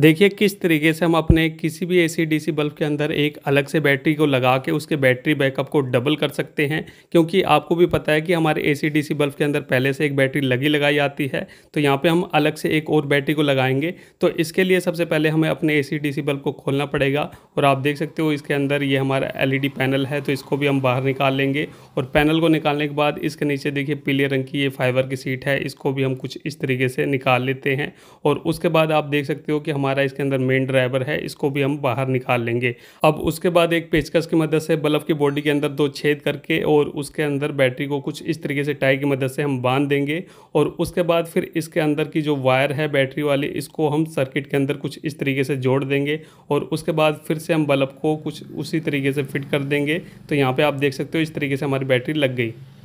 देखिए किस तरीके से हम अपने किसी भी एसी डीसी बल्ब के अंदर एक अलग से बैटरी को लगा के उसके बैटरी बैकअप को डबल कर सकते हैं क्योंकि आपको भी पता है कि हमारे एसी डीसी बल्ब के अंदर पहले से एक बैटरी लगी लगाई आती है तो यहाँ पे हम अलग से एक और बैटरी को लगाएंगे तो इसके लिए सबसे पहले हमें अपने ए सी बल्ब को खोलना पड़ेगा और आप देख सकते हो इसके अंदर ये हमारा एल e पैनल है तो इसको भी हम बाहर निकाल लेंगे और पैनल को निकालने के बाद इसके नीचे देखिए पीले रंग की ये फाइबर की सीट है इसको भी हम कुछ इस तरीके से निकाल लेते हैं और उसके बाद आप देख सकते हो कि हमारे हमारा इसके अंदर मेन ड्राइवर है इसको भी हम बाहर निकाल लेंगे अब उसके बाद एक पेचकस की मदद से बल्ब की बॉडी के अंदर दो छेद करके और उसके अंदर बैटरी को कुछ इस तरीके से टाई की मदद से हम बांध देंगे और उसके बाद फिर इसके अंदर की जो वायर है बैटरी वाली इसको हम सर्किट के अंदर कुछ इस तरीके से जोड़ देंगे और उसके बाद फिर से हम बल्ब को कुछ उसी तरीके से फिट कर देंगे तो यहाँ पर आप देख सकते हो इस तरीके से हमारी बैटरी लग गई